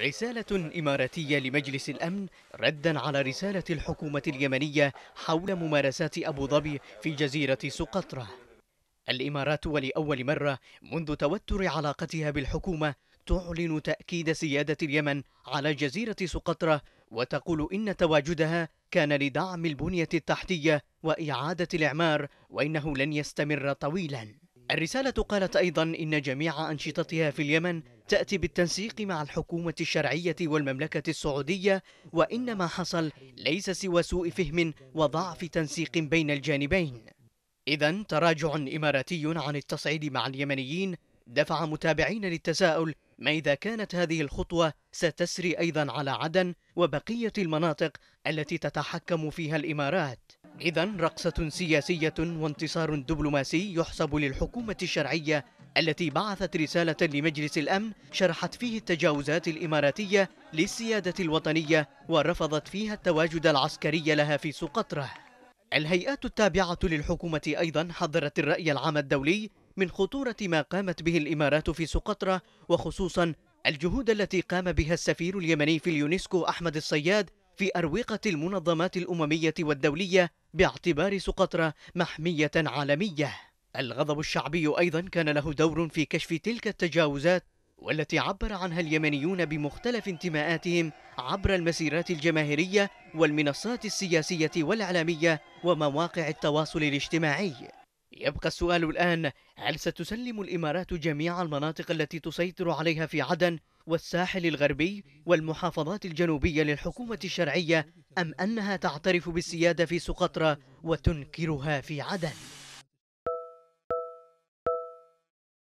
رسالة إماراتية لمجلس الأمن ردا على رسالة الحكومة اليمنية حول ممارسات أبو ظبي في جزيرة سقطرة الإمارات ولأول مرة منذ توتر علاقتها بالحكومة تعلن تأكيد سيادة اليمن على جزيرة سقطرة وتقول إن تواجدها كان لدعم البنية التحتية وإعادة الإعمار وإنه لن يستمر طويلا الرسالة قالت أيضا إن جميع أنشطتها في اليمن تأتي بالتنسيق مع الحكومة الشرعية والمملكة السعودية وإن ما حصل ليس سوى سوء فهم وضعف تنسيق بين الجانبين إذا تراجع إماراتي عن التصعيد مع اليمنيين دفع متابعين للتساؤل ما إذا كانت هذه الخطوة ستسري أيضا على عدن وبقية المناطق التي تتحكم فيها الإمارات إذا رقصة سياسية وانتصار دبلوماسي يحسب للحكومة الشرعية التي بعثت رسالة لمجلس الأمن شرحت فيه التجاوزات الإماراتية للسيادة الوطنية ورفضت فيها التواجد العسكري لها في سقطرة الهيئات التابعة للحكومة أيضا حذرت الرأي العام الدولي من خطورة ما قامت به الإمارات في سقطرة وخصوصا الجهود التي قام بها السفير اليمني في اليونسكو أحمد الصياد في أروقة المنظمات الأممية والدولية باعتبار سقطرى محمية عالمية الغضب الشعبي أيضا كان له دور في كشف تلك التجاوزات والتي عبر عنها اليمنيون بمختلف انتماءاتهم عبر المسيرات الجماهيرية والمنصات السياسية والإعلامية ومواقع التواصل الاجتماعي يبقى السؤال الآن هل ستسلم الإمارات جميع المناطق التي تسيطر عليها في عدن والساحل الغربي والمحافظات الجنوبية للحكومة الشرعية أم أنها تعترف بالسيادة في سقطرى وتنكرها في عدن